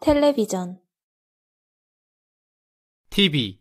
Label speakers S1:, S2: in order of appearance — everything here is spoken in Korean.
S1: 텔레비전
S2: TV